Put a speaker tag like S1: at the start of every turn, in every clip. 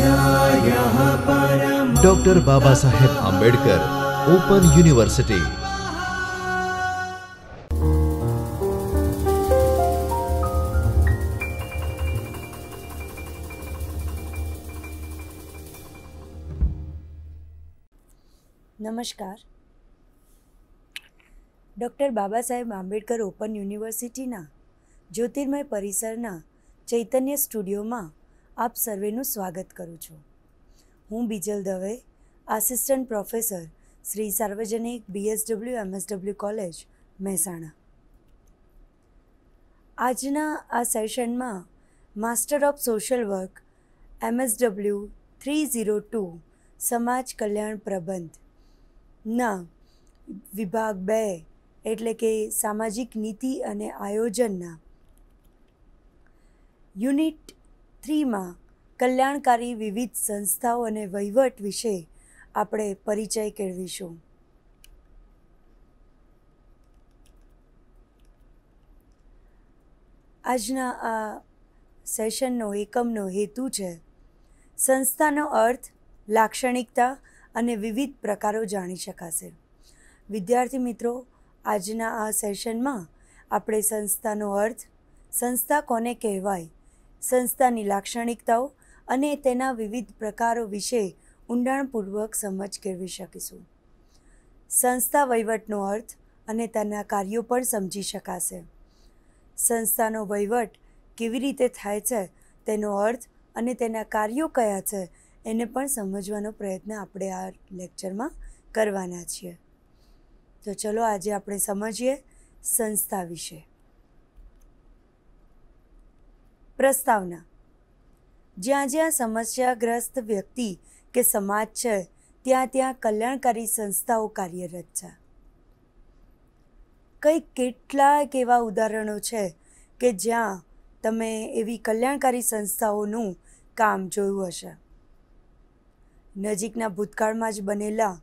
S1: doctor Baba Saheb Ambedkar open university નમસ્કાર doctor Baba Saheb Ambedkar open યુનિવર્સિટીના જ્યોતિર્મય પરિસરના ચૈતન્ય સ્ટુડિયોમાં આપ સર્વેનું સ્વાગત કરું છું હું Bijal Dave assistant professor Shri Sarvajanik BSW MSW college Mehsana આજના આ સેશનમાં master of social work MSW three zero two સમાજ કલ્યાણ પ્રબંધના વિભાગ બે એટલે કે સામાજિક નીતિ અને આયોજનના યુનિટ થ્રીમાં કલ્યાણકારી વિવિધ સંસ્થાઓ અને વહીવટ વિશે આપણે પરિચય કેળવીશું આજના આ સેશનનો એકમનો હેતુ છે સંસ્થાનો અર્થ લાક્ષણિકતા અને વિવિધ પ્રકારો જાણી શકાશે વિદ્યાર્થી મિત્રો આજના આ સેશનમાં આપણે સંસ્થાનો અર્થ સંસ્થા કોને કહેવાય સંસ્થાની લાક્ષણિકતાઓ અને તેના વિવિધ પ્રકારો વિશે ઊંડાણપૂર્વક સમજ કેળવી શકીશું સંસ્થા વહીવટનો અર્થ અને તેના કાર્યો પણ સમજી શકાશે સંસ્થાનો વહીવટ કેવી રીતે થાય છે તેનો અર્થ અને તેના કાર્યો કયા છે એને પણ સમજવાનો પ્રયત્ન આપણે આ લેક્ચરમાં કરવાના છીએ તો ચલો આજે આપણે સમજીએ સંસ્થા વિશે પ્રસ્તાવના જ્યાં જ્યાં સમસ્યાગ્રસ્ત વ્યક્તિ કે સમાજ છે ત્યાં ત્યાં કલ્યાણકારી સંસ્થાઓ કાર્યરત છે કંઈ કેટલાક એવા ઉદાહરણો છે કે જ્યાં તમે એવી કલ્યાણકારી સંસ્થાઓનું કામ જોયું હશે નજીકના ભૂતકાળમાં જ બનેલા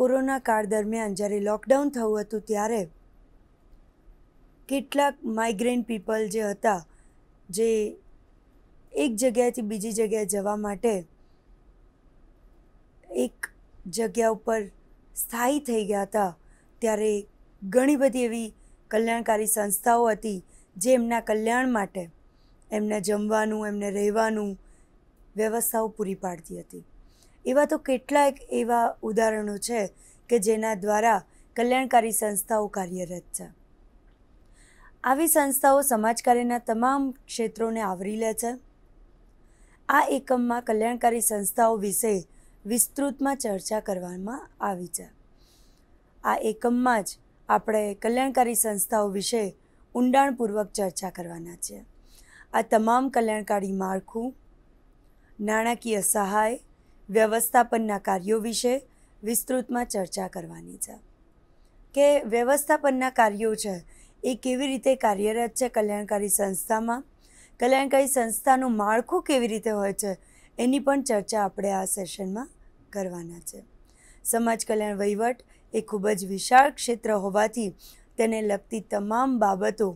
S1: કોરોના કાળ દરમિયાન જ્યારે લોકડાઉન થયું હતું ત્યારે કેટલાક માઇગ્રેન પીપલ જે હતા જે એક જગ્યાએથી બીજી જગ્યાએ જવા માટે એક જગ્યા ઉપર સ્થાયી થઈ ગયા હતા ત્યારે ઘણી બધી એવી કલ્યાણકારી સંસ્થાઓ હતી જે એમના કલ્યાણ માટે એમને જમવાનું એમને રહેવાનું વ્યવસ્થાઓ પૂરી પાડતી હતી એવા તો કેટલાક એવા ઉદાહરણો છે કે જેના દ્વારા કલ્યાણકારી સંસ્થાઓ કાર્યરત છે આવી સંસ્થાઓ સમાજકાર્યના તમામ ક્ષેત્રોને આવરી લે છે આ એકમમાં કલ્યાણકારી સંસ્થાઓ વિશે વિસ્તૃતમાં ચર્ચા કરવામાં આવી છે આ એકમમાં જ આપણે કલ્યાણકારી સંસ્થાઓ વિશે ઊંડાણપૂર્વક ચર્ચા કરવાના છે આ તમામ કલ્યાણકારી માળખું નાણાકીય સહાય વ્યવસ્થાપનના કાર્યો વિશે વિસ્તૃતમાં ચર્ચા કરવાની છે કે વ્યવસ્થાપનના કાર્યો છે એ કેવી રીતે કાર્યરત છે કલ્યાણકારી સંસ્થામાં કલ્યાણકારી સંસ્થાનું માળખું કેવી રીતે હોય છે એની પણ ચર્ચા આપણે આ સેશનમાં કરવાના છે સમાજ કલ્યાણ વહીવટ એ ખૂબ જ વિશાળ ક્ષેત્ર હોવાથી તેને લગતી તમામ બાબતો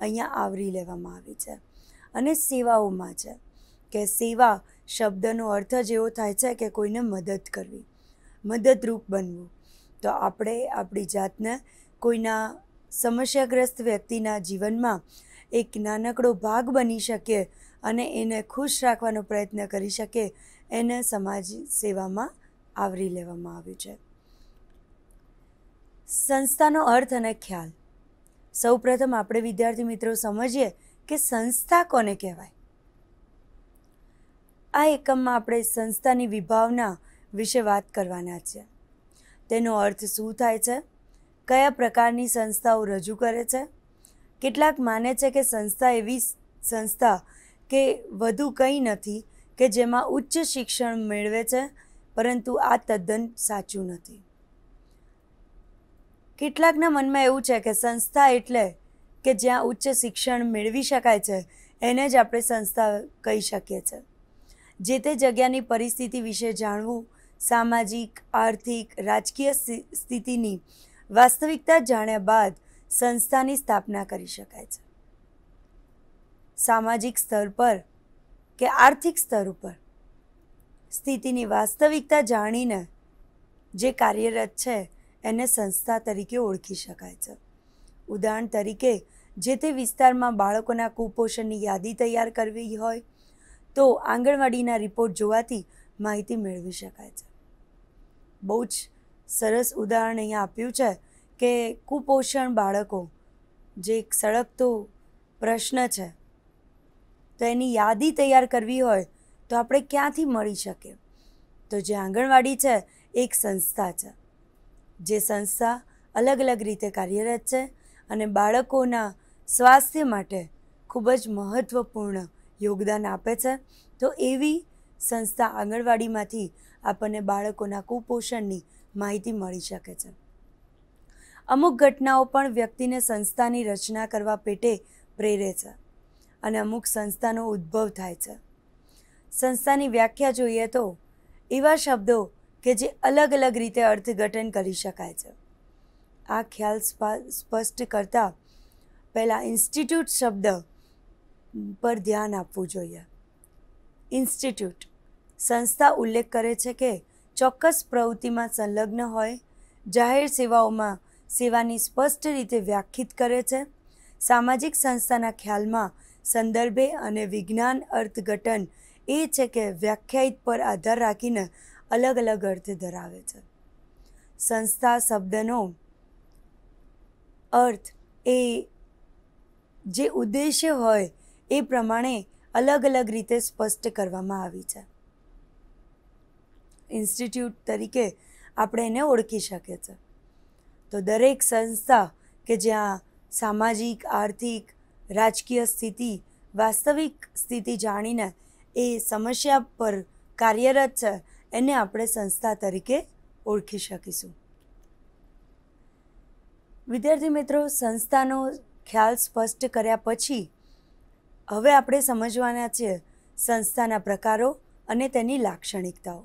S1: અહીંયા આવરી લેવામાં આવી છે અને સેવાઓમાં છે કે સેવા શબ્દનો અર્થ જ એવો થાય છે કે કોઈને મદદ કરવી મદદરૂપ બનવું તો આપણે આપણી જાતને કોઈના સમસ્યાગ્રસ્ત વ્યક્તિના જીવનમાં એક નાનકડો ભાગ બની શકે અને એને ખુશ રાખવાનો પ્રયત્ન કરી શકે એને સમાજ સેવામાં આવરી લેવામાં આવ્યું છે સંસ્થાનો અર્થ અને ખ્યાલ સૌપ્રથમ આપણે વિદ્યાર્થી મિત્રો સમજીએ કે સંસ્થા કોને કહેવાય આ એકમમાં આપણે સંસ્થાની વિભાવના વિશે વાત કરવાના છે તેનો અર્થ શું થાય છે કયા પ્રકારની સંસ્થાઓ રજૂ કરે છે કેટલાક માને છે કે સંસ્થા એવી સંસ્થા કે વધુ કંઈ નથી કે જેમાં ઉચ્ચ શિક્ષણ મેળવે છે પરંતુ આ તદ્દન સાચું નથી કેટલાકના મનમાં એવું છે કે સંસ્થા એટલે કે જ્યાં ઉચ્ચ શિક્ષણ મેળવી શકાય છે એને જ આપણે સંસ્થા કહી શકીએ છીએ જે તે જગ્યાની પરિસ્થિતિ વિશે જાણવું સામાજિક આર્થિક રાજકીય સ્થિતિની વાસ્તવિકતા જાણ્યા બાદ સંસ્થાની સ્થાપના કરી શકાય છે સામાજિક સ્તર પર કે આર્થિક સ્તર ઉપર સ્થિતિની વાસ્તવિકતા જાણીને જે કાર્યરત છે એને સંસ્થા તરીકે ઓળખી શકાય છે ઉદાહરણ તરીકે જે તે વિસ્તારમાં બાળકોના કુપોષણની યાદી તૈયાર કરવી હોય તો આંગણવાડીના રિપોર્ટ જોવાથી માહિતી મેળવી શકાય છે બહુ જ સરસ ઉદાહરણ અહીંયા આપ્યું છે કે કુપોષણ બાળકો જે એક સળગતું પ્રશ્ન છે તો એની યાદી તૈયાર કરવી હોય તો આપણે ક્યાંથી મળી શકે તો જે આંગણવાડી છે એક સંસ્થા છે જે સંસ્થા અલગ અલગ રીતે કાર્યરત છે અને બાળકોના સ્વાસ્થ્ય માટે ખૂબ જ મહત્ત્વપૂર્ણ યોગદાન આપે છે તો એવી સંસ્થા આંગણવાડીમાંથી આપણને બાળકોના કુપોષણની માહિતી મળી શકે છે અમુક ઘટનાઓ પણ વ્યક્તિને સંસ્થાની રચના કરવા પેટે પ્રેરે છે અને અમુક સંસ્થાનો ઉદ્ભવ થાય છે સંસ્થાની વ્યાખ્યા જોઈએ તો એવા શબ્દો કે જે અલગ અલગ રીતે અર્થઘટન કરી શકાય છે આ ખ્યાલ સ્પષ્ટ કરતાં પહેલાં ઇન્સ્ટિટ્યૂટ શબ્દ પર ધ્યાન આપવું જોઈએ ઇન્સ્ટિટ્યૂટ સંસ્થા ઉલ્લેખ કરે છે કે ચોક્કસ પ્રવૃત્તિમાં સંલગ્ન હોય જાહેર સેવાઓમાં સેવાની સ્પષ્ટ રીતે વ્યાખ્યિત કરે છે સામાજિક સંસ્થાના ખ્યાલમાં સંદર્ભે અને વિજ્ઞાન અર્થઘટન એ છે કે વ્યાખ્યાયિત પર આધાર રાખીને અલગ અલગ અર્થ ધરાવે છે સંસ્થા શબ્દનો અર્થ એ જે ઉદ્દેશ્ય હોય એ પ્રમાણે અલગ અલગ રીતે સ્પષ્ટ કરવામાં આવી છે ઇન્સ્ટિટ્યૂટ તરીકે આપણે એને ઓળખી શકીએ છીએ તો દરેક સંસ્થા કે જ્યાં સામાજિક આર્થિક રાજકીય સ્થિતિ વાસ્તવિક સ્થિતિ જાણીને એ સમસ્યા પર કાર્યરત છે એને આપણે સંસ્થા તરીકે ઓળખી શકીશું વિદ્યાર્થી મિત્રો સંસ્થાનો ખ્યાલ સ્પષ્ટ કર્યા પછી હવે આપણે સમજવાના છે સંસ્થાના પ્રકારો અને તેની લાક્ષણિકતાઓ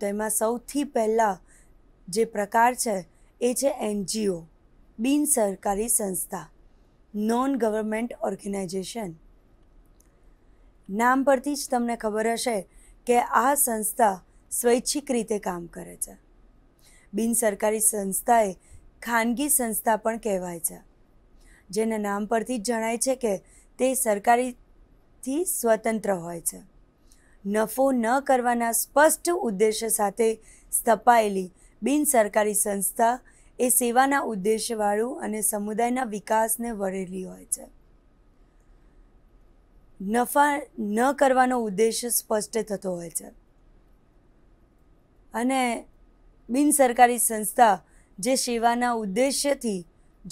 S1: તો એમાં સૌથી પહેલાં જે પ્રકાર છે એ છે એનજીઓ બિન સરકારી સંસ્થા નોન ગવર્મેન્ટ ઓર્ગેનાઇઝેશન નામ પરથી જ તમને ખબર હશે કે આ સંસ્થા સ્વૈચ્છિક રીતે કામ કરે છે બિન સરકારી સંસ્થાએ ખાનગી સંસ્થા પણ કહેવાય છે જેના નામ પરથી જ જણાય છે કે તે સરકારીથી સ્વતંત્ર હોય છે નફો ન કરવાના સ્પષ્ટ ઉદ્દેશ્ય સાથે સ્થપાયેલી બિન સરકારી સંસ્થા એ સેવાના ઉદ્દેશ્યવાળું અને સમુદાયના વિકાસને વળેલી હોય છે નફા ન કરવાનો ઉદ્દેશ્ય સ્પષ્ટ થતો હોય છે અને બિનસરકારી સંસ્થા જે સેવાના ઉદ્દેશ્યથી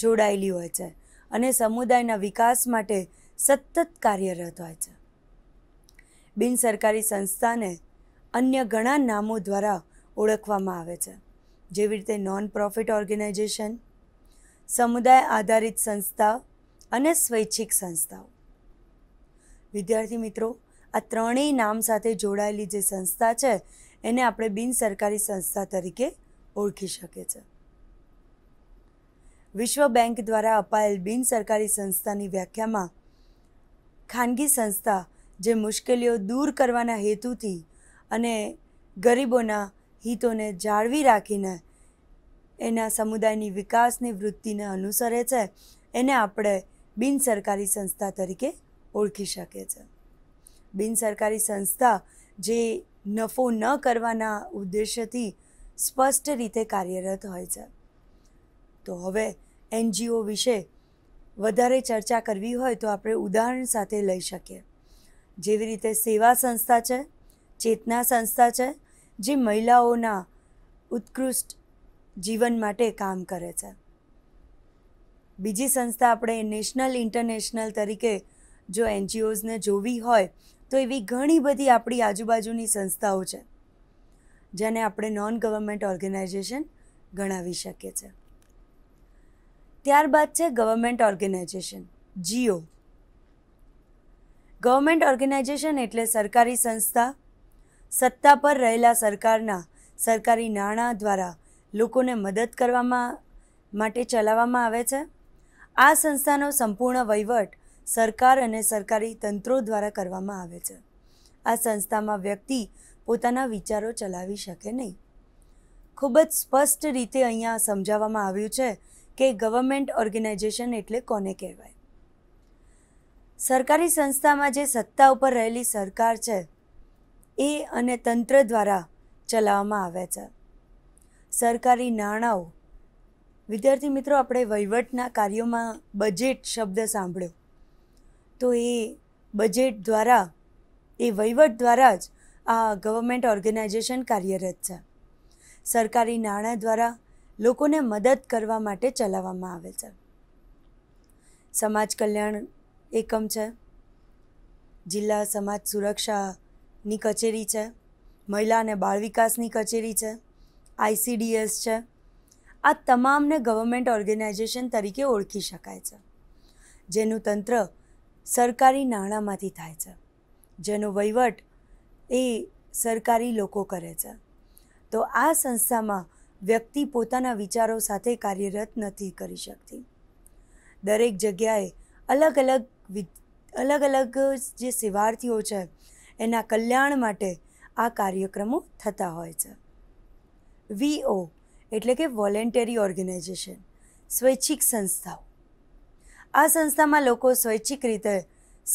S1: જોડાયેલી હોય છે અને સમુદાયના વિકાસ માટે સતત કાર્યરત હોય છે બિન સરકારી સંસ્થાને અન્ય ઘણા નામો દ્વારા ઓળખવામાં આવે છે જેવી રીતે નોન પ્રોફિટ ઓર્ગેનાઇઝેશન સમુદાય આધારિત સંસ્થા અને સ્વૈચ્છિક સંસ્થાઓ વિદ્યાર્થી મિત્રો આ ત્રણેય નામ સાથે જોડાયેલી જે સંસ્થા છે એને આપણે બિન સરકારી સંસ્થા તરીકે ઓળખી શકીએ છીએ વિશ્વ બેંક દ્વારા અપાયેલ બિન સરકારી સંસ્થાની વ્યાખ્યામાં ખાનગી સંસ્થા જે મુશ્કેલીઓ દૂર કરવાના હેતુથી અને ગરીબોના હિતોને જાળવી રાખીને એના સમુદાયની વિકાસની વૃત્તિને અનુસરે છે એને આપણે બિનસરકારી સંસ્થા તરીકે ઓળખી શકીએ છીએ બિનસરકારી સંસ્થા જે નફો ન કરવાના ઉદ્દેશ્યથી સ્પષ્ટ રીતે કાર્યરત હોય છે તો હવે એનજીઓ વિશે વધારે ચર્ચા કરવી હોય તો આપણે ઉદાહરણ સાથે લઈ શકીએ જેવી રીતે સેવા સંસ્થા છે ચેતના સંસ્થા છે જે મહિલાઓના ઉત્કૃષ્ટ જીવન માટે કામ કરે છે બીજી સંસ્થા આપણે નેશનલ ઇન્ટરનેશનલ તરીકે જો એનજીઓઝને જોવી હોય તો એવી ઘણી બધી આપણી આજુબાજુની સંસ્થાઓ છે જેને આપણે નોન ગવર્મેન્ટ ઓર્ગેનાઇઝેશન ગણાવી શકીએ છીએ ત્યારબાદ છે government organization GO government organization એટલે સરકારી સંસ્થા સત્તા પર રહેલા સરકારના સરકારી નાણાં દ્વારા લોકોને મદદ કરવામાં માટે ચલાવવામાં આવે છે આ સંસ્થાનો સંપૂર્ણ વહીવટ સરકાર અને સરકારી તંત્રો દ્વારા કરવામાં આવે છે આ સંસ્થામાં વ્યક્તિ પોતાના વિચારો ચલાવી શકે નહીં ખૂબ જ સ્પષ્ટ રીતે અહીંયા સમજાવવામાં આવ્યું છે કે ગવર્મેન્ટ ઓર્ગેનાઇઝેશન એટલે કોને કહેવાય સરકારી સંસ્થામાં જે સત્તા ઉપર રહેલી સરકાર છે એ અને તંત્ર દ્વારા ચલાવવામાં આવે છે સરકારી નાણાંઓ વિદ્યાર્થી મિત્રો આપણે વહીવટના કાર્યોમાં બજેટ શબ્દ સાંભળ્યો તો એ બજેટ દ્વારા એ વહીવટ દ્વારા જ આ ગવર્મેન્ટ ઓર્ગેનાઇઝેશન કાર્યરત છે સરકારી નાણાં દ્વારા લોકોને મદદ કરવા માટે ચલાવવામાં આવે છે સમાજ કલ્યાણ એકમ છે જિલ્લા સમાજ સુરક્ષાની કચેરી છે મહિલા અને બાળ વિકાસની કચેરી છે આઈસીડીએસ છે આ તમામને ગવર્મેન્ટ ઓર્ગેનાઇઝેશન તરીકે ઓળખી શકાય છે જેનું તંત્ર સરકારી નાણાંમાંથી થાય છે જેનો વહીવટ એ સરકારી લોકો કરે છે તો આ સંસ્થામાં વ્યક્તિ પોતાના વિચારો સાથે કાર્યરત નથી કરી શકતી દરેક જગ્યાએ અલગ અલગ અલગ અલગ જે સેવાર્થીઓ છે એના કલ્યાણ માટે આ કાર્યક્રમો થતા હોય છે વીઓ એટલે કે વોલેન્ટરી ઓર્ગેનાઇઝેશન સ્વૈચ્છિક સંસ્થાઓ આ સંસ્થામાં લોકો સ્વૈચ્છિક રીતે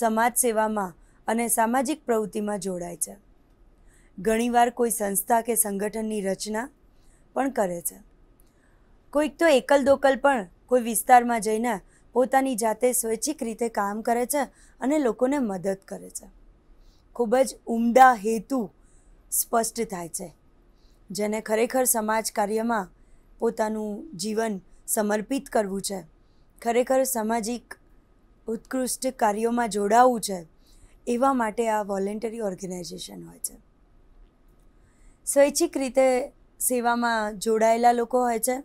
S1: સમાજ સેવામાં અને સામાજિક પ્રવૃત્તિમાં જોડાય છે ઘણીવાર કોઈ સંસ્થા કે સંગઠનની રચના પણ કરે છે કોઈક તો એકલ દોકલ પણ કોઈ વિસ્તારમાં જઈને પોતાની જાતે સ્વૈચ્છિક રીતે કામ કરે છે અને લોકોને મદદ કરે છે ખૂબ જ ઉમદા હેતુ સ્પષ્ટ થાય છે જેને ખરેખર સમાજ કાર્યમાં પોતાનું જીવન સમર્પિત કરવું છે ખરેખર સામાજિક ઉત્કૃષ્ટ કાર્યોમાં જોડાવવું છે એવા માટે આ વોલેન્ટરી ઓર્ગેનાઇઝેશન હોય છે સ્વૈચ્છિક રીતે સેવામાં જોડાયેલા લોકો હોય છે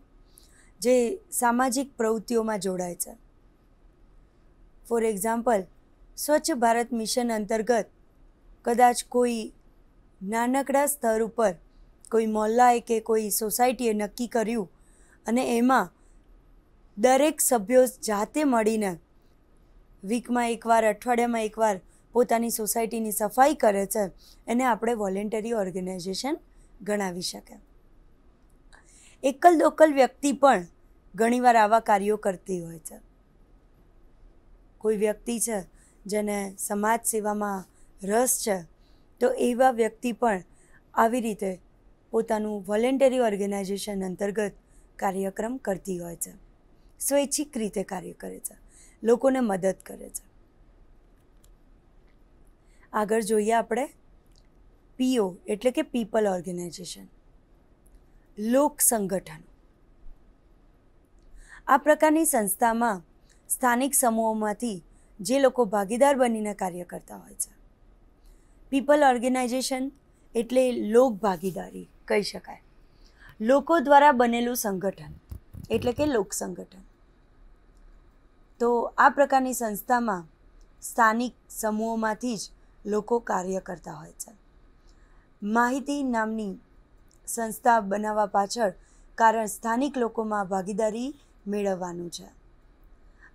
S1: જે સામાજિક પ્રવૃત્તિઓમાં જોડાય છે ફોર એક્ઝામ્પલ સ્વચ્છ ભારત મિશન અંતર્ગત કદાચ કોઈ નાનકડા સ્તર ઉપર કોઈ મોલ્લા કે કોઈ સોસાયટીએ નક્કી કર્યું અને એમાં દરેક સભ્યો જાતે મળીને વીકમાં એકવાર અઠવાડિયેમાં એકવાર પોતાની સોસાયટીની સફાઈ કરે છે એને આપણે વોલેન્ટરી ઓર્ગેનાઇઝેશન ગણાવી શકા એકલ દોકલ વ્યક્તિ પણ ઘણીવાર આવા કાર્યઓ કરતી હોય છે કોઈ વ્યક્તિ છે જેને સમાજ સેવામાં રસ છે તો એવા વ્યક્તિ પણ આવી રીતે પોતાનું વોલેન્ટરી ઓર્ગેનાઇઝેશન અંતર્ગત કાર્યક્રમ કરતી હોય છે સ્વૈચ્છિક રીતે કાર્ય કરે છે લોકોને મદદ કરે છે આગળ જોઈએ આપણે પીઓ એટલે કે પીપલ ઓર્ગેનાઇઝેશન લોક સંગઠન આ પ્રકારની સંસ્થામાં સ્થાનિક સમૂહોમાંથી જે લોકો ભાગીદાર બનીને કાર્ય કરતા હોય છે પીપલ ઓર્ગેનાઇઝેશન એટલે લોક ભાગીદારી કહી શકાય લોકો દ્વારા બનેલું સંગઠન એટલે કે લોક સંગઠન તો આ પ્રકારની સંસ્થામાં સ્થાનિક સમૂહોમાંથી જ લોકો કાર્ય કરતા હોય છે માહિતી નામની સંસ્થા બનાવવા પાછળ કારણ સ્થાનિક લોકોમાં ભાગીદારી મેળવવાનું છે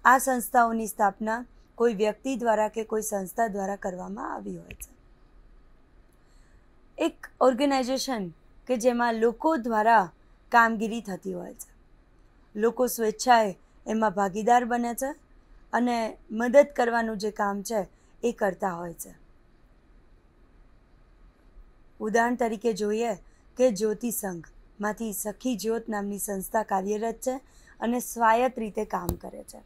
S1: આ સંસ્થાઓની સ્થાપના કોઈ વ્યક્તિ દ્વારા કે કોઈ સંસ્થા દ્વારા કરવામાં આવી હોય છે એક ઓર્ગેનાઇઝેશન કે જેમાં લોકો દ્વારા કામગીરી થતી હોય છે લોકો સ્વેચ્છાએ એમાં ભાગીદાર બને છે અને મદદ કરવાનું જે કામ છે એ કરતા હોય છે ઉદાહરણ તરીકે જોઈએ કે જ્યોતિ સંઘમાંથી સખી જ્યોત નામની સંસ્થા કાર્યરત છે અને સ્વાયત રીતે કામ કરે છે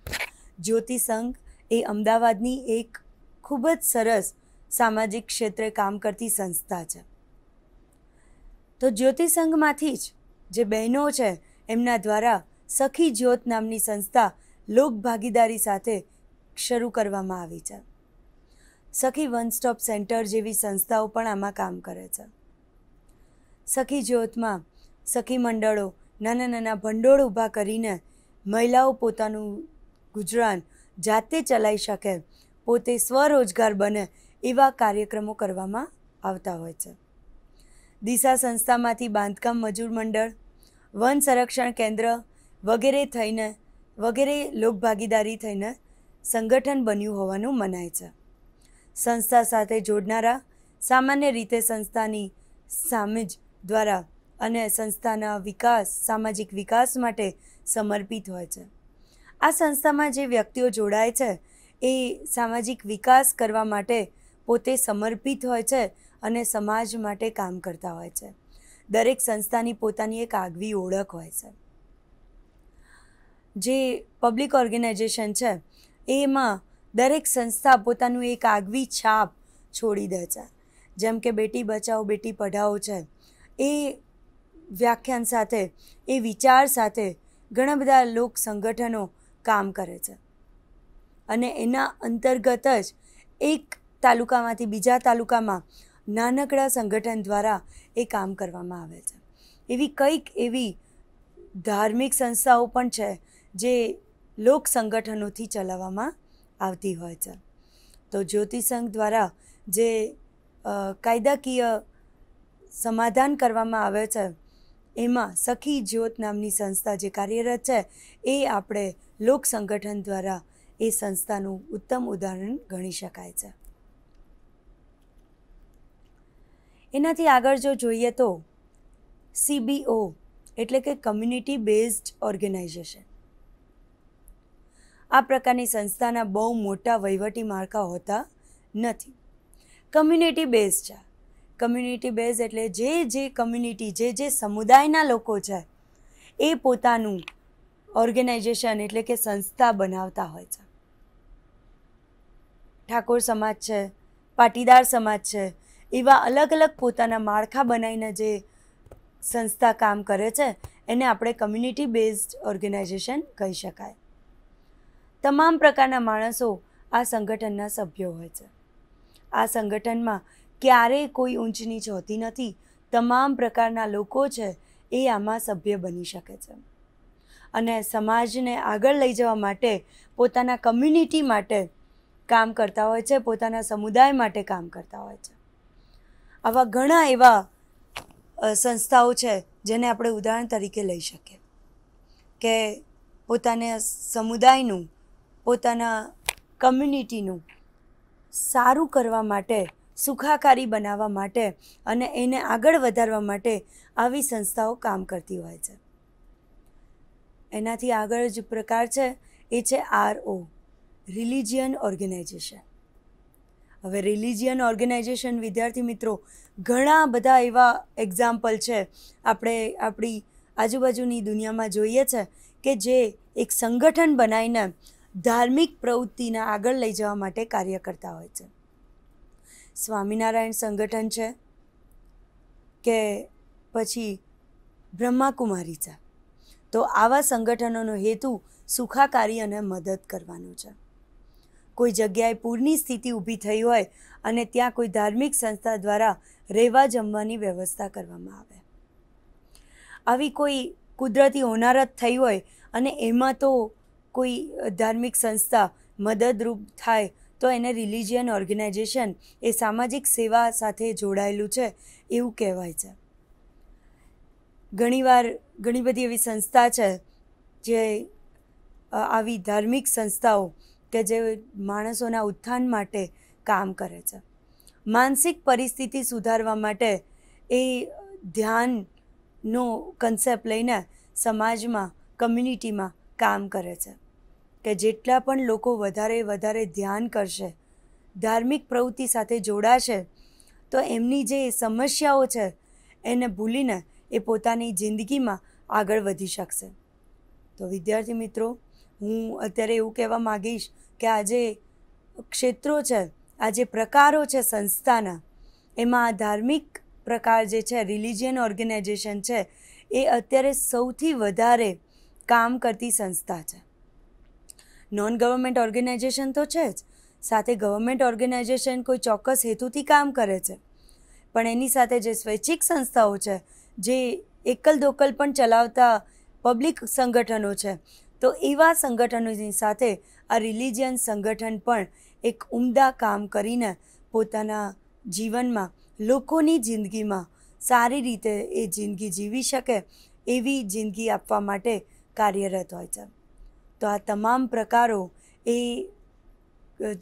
S1: જ્યોતિ સંઘ એ અમદાવાદની એક ખૂબ જ સરસ સામાજિક ક્ષેત્રે કામ કરતી સંસ્થા છે તો જ્યોતિ સંઘમાંથી જ જે બહેનો છે એમના દ્વારા સખી જ્યોત નામની સંસ્થા લોકભાગીદારી સાથે શરૂ કરવામાં આવી છે સખી વન સ્ટોપ સેન્ટર જેવી સંસ્થાઓ પણ આમાં કામ કરે છે સખી જ્યોતમાં સખી મંડળો નાના નાના ભંડોળ ઊભા કરીને મહિલાઓ પોતાનું ગુજરાન જાતે ચલાવી શકે પોતે સ્વરોજગાર બને એવા કાર્યક્રમો કરવામાં આવતા હોય છે દિશા સંસ્થામાંથી બાંધકામ મજૂર મંડળ વન સંરક્ષણ કેન્દ્ર વગેરે થઈને વગેરે લોકભાગીદારી થઈને સંગઠન બન્યું હોવાનું મનાય છે સંસ્થા સાથે જોડનારા સામાન્ય રીતે સંસ્થાની સામેજ દ્વારા અને સંસ્થાના વિકાસ સામાજિક વિકાસ માટે સમર્પિત હોય છે આ સંસ્થામાં જે વ્યક્તિઓ જોડાય છે એ સામાજિક વિકાસ કરવા માટે પોતે સમર્પિત હોય છે અને સમાજ માટે કામ કરતા હોય છે દરેક સંસ્થાની પોતાની એક આગવી ઓળખ હોય છે જે પબ્લિક ઓર્ગેનાઇઝેશન છે એમાં દરેક સંસ્થા પોતાનું એક આગવી છાપ છોડી દે છે જેમ કે બેટી બચાવો બેટી પઢાઓ છે એ વ્યાખ્યાન સાથે એ વિચાર સાથે ઘણા બધા લોક સંગઠનો કામ કરે છે અને એના અંતર્ગત જ એક તાલુકામાંથી બીજા તાલુકામાં નાનકડા સંગઠન દ્વારા એ કામ કરવામાં આવે છે એવી કંઈક એવી ધાર્મિક સંસ્થાઓ પણ છે જે લોક સંગઠનોથી ચલાવવામાં આવતી હોય છે તો જ્યોતિસંઘ દ્વારા જે કાયદાકીય સમાધાન કરવામાં આવે છે એમાં સખી જ્યોત નામની સંસ્થા જે કાર્યરત છે એ આપણે લોક સંગઠન દ્વારા એ સંસ્થાનું ઉત્તમ ઉદાહરણ ગણી શકાય છે એનાથી આગળ જો જોઈએ તો સીબીઓ એટલે કે કમ્યુનિટી બેઝડ ઓર્ગેનાઇઝેશન આ પ્રકારની સંસ્થાના બહુ મોટા વહીવટી માળખા હોતા નથી કમ્યુનિટી બેઝ છે કમ્યુનિટી બેઝ એટલે જે જે કમ્યુનિટી જે જે સમુદાયના લોકો છે એ પોતાનું ઓર્ગેનાઇઝેશન એટલે કે સંસ્થા બનાવતા હોય છે ઠાકોર સમાજ છે પાટીદાર સમાજ છે એવા અલગ અલગ પોતાના માળખા બનાવીને જે સંસ્થા કામ કરે છે એને આપણે કમ્યુનિટી બેઝડ ઓર્ગેનાઇઝેશન કહી શકાય તમામ પ્રકારના માણસો આ સંગઠનના સભ્યો હોય છે આ સંગઠનમાં ક્યારેય કોઈ ઊંચ નીચ હોતી નથી તમામ પ્રકારના લોકો છે એ આમાં સભ્ય બની શકે છે અને સમાજને આગળ લઈ જવા માટે પોતાના કમ્યુનિટી માટે કામ કરતા હોય છે પોતાના સમુદાય માટે કામ કરતા હોય છે આવા ઘણા એવા સંસ્થાઓ છે જેને આપણે ઉદાહરણ તરીકે લઈ શકીએ કે પોતાને સમુદાયનું પોતાના કમ્યુનિટીનું સારું કરવા માટે સુખાકારી બનાવવા માટે અને એને આગળ વધારવા માટે આવી સંસ્થાઓ કામ કરતી હોય છે એનાથી આગળ જ પ્રકાર છે એ છે આરઓ રિલિજિયન ઓર્ગેનાઇઝેશન હવે રિલિજિયન ઓર્ગેનાઇઝેશન વિદ્યાર્થી મિત્રો ઘણા બધા એવા એક્ઝામ્પલ છે આપણે આપણી આજુબાજુની દુનિયામાં જોઈએ છે કે જે એક સંગઠન બનાવીને ધાર્મિક પ્રવૃત્તિને આગળ લઈ જવા માટે કાર્ય કરતા હોય છે સ્વામિનારાયણ સંગઠન છે કે પછી બ્રહ્માકુમારી છે તો આવા સંગઠનોનો હેતુ સુખાકારી અને મદદ કરવાનો છે કોઈ જગ્યાએ પૂરની સ્થિતિ ઊભી થઈ હોય અને ત્યાં કોઈ ધાર્મિક સંસ્થા દ્વારા રહેવા જમવાની વ્યવસ્થા કરવામાં આવે આવી કોઈ કુદરતી હોનારત થઈ હોય અને એમાં તો કોઈ ધાર્મિક સંસ્થા મદદરૂપ થાય તો એને રિલિજિયન ઓર્ગેનાઇઝેશન એ સામાજિક સેવા સાથે જોડાયેલું છે એવું કહેવાય છે ઘણીવાર ઘણી બધી એવી સંસ્થા છે જે આવી ધાર્મિક સંસ્થાઓ કે જે માણસોના ઉત્થાન માટે કામ કરે છે માનસિક પરિસ્થિતિ સુધારવા માટે એ ધ્યાનનો કન્સેપ્ટ લઈને સમાજમાં કમ્યુનિટીમાં કામ કરે છે કે જેટલા પણ લોકો વધારે વધારે ધ્યાન કરશે ધાર્મિક પ્રવૃત્તિ સાથે જોડાશે તો એમની જે સમસ્યાઓ છે એને ભૂલીને એ પોતાની જિંદગીમાં આગળ વધી શકશે તો વિદ્યાર્થી મિત્રો હું અત્યારે એવું કહેવા માગીશ કે આ જે ક્ષેત્રો છે આ જે પ્રકારો છે સંસ્થાના એમાં આ ધાર્મિક પ્રકાર જે છે રિલિજિયન ઓર્ગેનાઇઝેશન છે એ અત્યારે સૌથી વધારે કામ કરતી સંસ્થા છે નોન ગવર્મેન્ટ ઓર્ગેનાઇઝેશન તો છે જ સાથે ગવર્મેન્ટ ઓર્ગેનાઇઝેશન કોઈ ચોક્કસ હેતુથી કામ કરે છે પણ એની સાથે જે સ્વૈચ્છિક સંસ્થાઓ છે જે એકલ દોકલ પણ ચલાવતા પબ્લિક સંગઠનો છે તો એવા સંગઠનોની સાથે આ રિલિજિયન સંગઠન પણ એક ઉમદા કામ કરીને પોતાના જીવનમાં લોકોની જિંદગીમાં સારી રીતે એ જિંદગી જીવી શકે એવી જિંદગી આપવા માટે કાર્યરત હોય છે તો આ તમામ પ્રકારો એ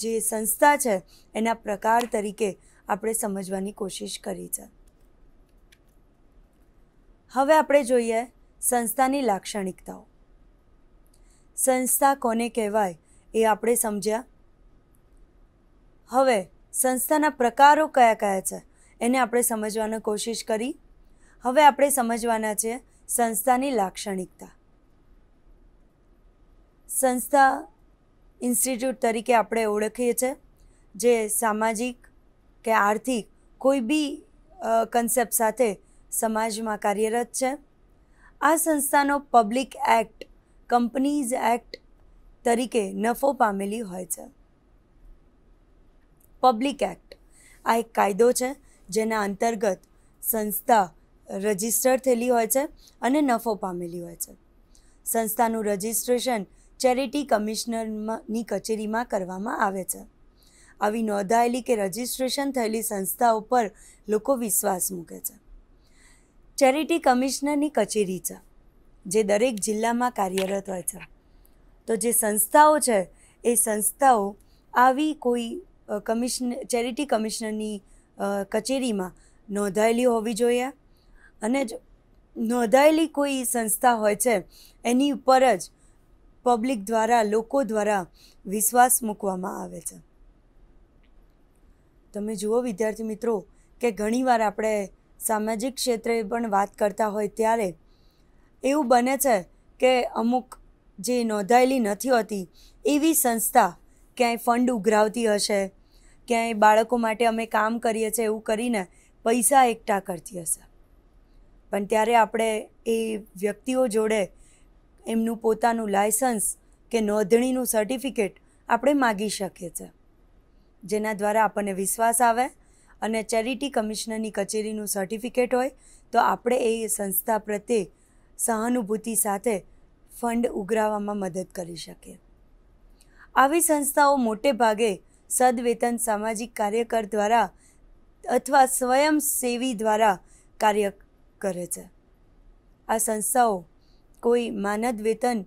S1: જે સંસ્થા છે એના પ્રકાર તરીકે આપણે સમજવાની કોશિશ કરી છે હવે આપણે જોઈએ સંસ્થાની લાક્ષણિકતાઓ સંસ્થા કોને કહેવાય એ આપણે સમજ્યા હવે સંસ્થાના પ્રકારો કયા કયા છે એને આપણે સમજવાની કોશિશ કરી હવે આપણે સમજવાના છે સંસ્થાની લાક્ષણિકતા સંસ્થા ઇન્સ્ટિટ્યૂટ તરીકે આપણે ઓળખીએ છીએ જે સામાજિક કે આર્થિક કોઈ બી કન્સેપ્ટ સાથે સમાજમાં કાર્યરત છે આ સંસ્થાનો પબ્લિક એક્ટ કંપનીઝ એક્ટ તરીકે નફો પામેલી હોય છે પબ્લિક એક્ટ આ એક કાયદો છે જેના અંતર્ગત સંસ્થા રજિસ્ટર થયેલી હોય છે અને નફો પામેલી હોય છે સંસ્થાનું રજિસ્ટ્રેશન ચેરિટી કમિશનરની કચેરીમાં કરવામાં આવે છે આવી નોંધાયેલી કે રજિસ્ટ્રેશન થયેલી સંસ્થાઓ પર લોકો વિશ્વાસ મૂકે છે ચેરિટી કમિશનરની કચેરી છે જે દરેક જિલ્લામાં કાર્યરત હોય છે તો જે સંસ્થાઓ છે એ સંસ્થાઓ આવી કોઈ કમિશન ચેરિટી કમિશનરની કચેરીમાં નોંધાયેલી હોવી જોઈએ અને નોંધાયેલી કોઈ સંસ્થા હોય છે એની ઉપર જ પબ્લિક દ્વારા લોકો દ્વારા વિશ્વાસ મૂકવામાં આવે છે તમે જુઓ વિદ્યાર્થી મિત્રો કે ઘણીવાર આપણે સામાજિક ક્ષેત્રે પણ વાત કરતા હોય ત્યારે એવું બને છે કે અમુક જે નોંધાયેલી નથી હોતી એવી સંસ્થા ક્યાંય ફંડ ઉઘરાવતી હશે ક્યાંય બાળકો માટે અમે કામ કરીએ છીએ એવું કરીને પૈસા એકઠા કરતી હશે પણ ત્યારે આપણે એ વ્યક્તિઓ જોડે એમનું પોતાનું લાયસન્સ કે નોંધણીનું સર્ટિફિકેટ આપણે માગી શકીએ છીએ જેના દ્વારા આપણને વિશ્વાસ આવે અને ચેરિટી કમિશનરની કચેરીનું સર્ટિફિકેટ હોય તો આપણે એ સંસ્થા પ્રત્યે સહાનુભૂતિ સાથે ફંડ ઉઘરાવવામાં મદદ કરી શકીએ આવી સંસ્થાઓ મોટે ભાગે સદવેતન સામાજિક કાર્યકર દ્વારા અથવા સ્વયંસેવી દ્વારા કાર્ય કરે છે આ સંસ્થાઓ કોઈ માનદ વેતન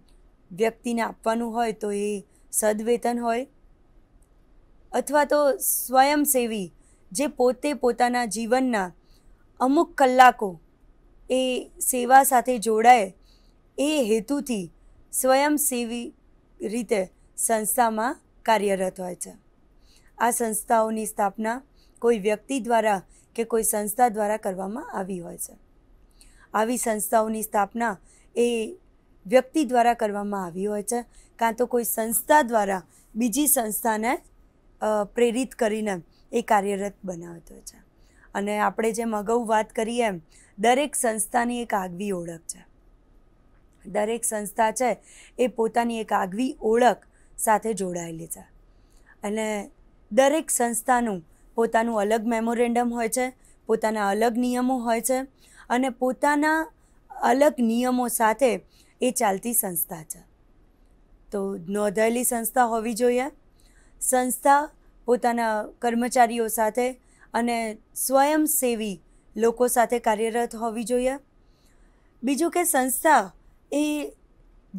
S1: વ્યક્તિને આપવાનું હોય તો એ સદવેતન હોય અથવા તો સ્વયંસેવી જે પોતે પોતાના જીવનના અમુક કલાકો એ સેવા સાથે જોડાય એ હેતુથી સ્વયંસેવી રીતે સંસ્થામાં કાર્યરત હોય છે આ સંસ્થાઓની સ્થાપના કોઈ વ્યક્તિ દ્વારા કે કોઈ સંસ્થા દ્વારા કરવામાં આવી હોય છે આવી સંસ્થાઓની સ્થાપના એ વ્યક્તિ દ્વારા કરવામાં આવી હોય છે કાં તો કોઈ સંસ્થા દ્વારા બીજી સંસ્થાને પ્રેરિત કરીને એ કાર્યરત બનાવતો હોય છે અને આપણે જેમ અગાઉ વાત કરી એમ દરેક સંસ્થાની એક આગવી ઓળખ છે દરેક સંસ્થા છે એ પોતાની એક આગવી ઓળખ સાથે જોડાયેલી છે અને દરેક સંસ્થાનું પોતાનું અલગ મેમોરેન્ડમ હોય છે પોતાના અલગ નિયમો હોય છે અને પોતાના અલગ નિયમો સાથે એ ચાલતી સંસ્થા છે તો નોંધાયેલી સંસ્થા હોવી જોઈએ સંસ્થા પોતાના કર્મચારીઓ સાથે અને સ્વયંસેવી લોકો સાથે કાર્યરત હોવી જોઈએ બીજું કે સંસ્થા એ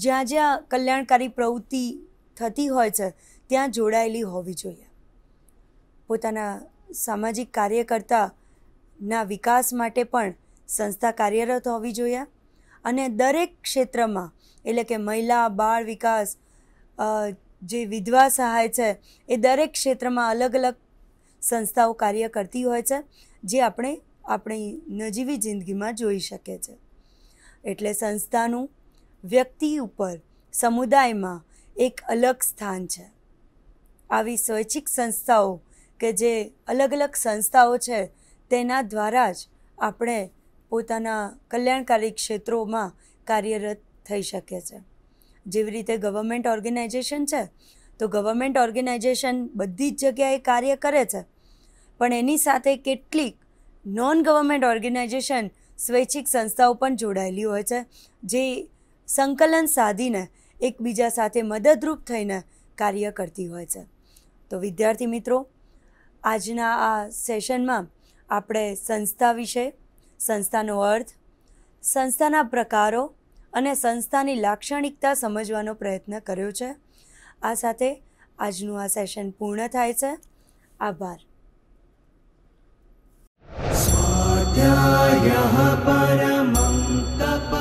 S1: જ્યાં જ્યાં કલ્યાણકારી પ્રવૃત્તિ થતી હોય છે ત્યાં જોડાયેલી હોવી જોઈએ પોતાના સામાજિક કાર્યકર્તાના વિકાસ માટે પણ સંસ્થા કાર્યરત હોવી જોઈએ અને દરેક ક્ષેત્રમાં એટલે કે મહિલા બાળ વિકાસ જે વિધવા સહાય છે એ દરેક ક્ષેત્રમાં અલગ અલગ સંસ્થાઓ કાર્ય કરતી હોય છે જે આપણે આપણી નજીવી જિંદગીમાં જોઈ શકીએ છીએ એટલે સંસ્થાનું વ્યક્તિ ઉપર સમુદાયમાં એક અલગ સ્થાન છે આવી સ્વૈચ્છિક સંસ્થાઓ કે જે અલગ અલગ સંસ્થાઓ છે તેના દ્વારા જ આપણે પોતાના કલ્યાણકારી ક્ષેત્રોમાં કાર્યરત થઈ શકે છે જેવી રીતે ગવર્મેન્ટ ઓર્ગેનાઇઝેશન છે તો ગવર્મેન્ટ ઓર્ગેનાઇઝેશન બધી જ જગ્યાએ કાર્ય કરે છે પણ એની સાથે કેટલીક નોન ગવર્મેન્ટ ઓર્ગેનાઇઝેશન સ્વૈચ્છિક સંસ્થાઓ પણ જોડાયેલી હોય છે જે સંકલન સાધીને એકબીજા સાથે મદદરૂપ થઈને કાર્ય કરતી હોય છે તો વિદ્યાર્થી મિત્રો આજના આ સેશનમાં આપણે સંસ્થા વિશે સંસ્થાનો અર્થ સંસ્થાના પ્રકારો અને સંસ્થાની લાક્ષણિકતા સમજવાનો પ્રયત્ન કર્યો છે આ સાથે આજનું આ સેશન પૂર્ણ થાય છે આભાર પરમં તપ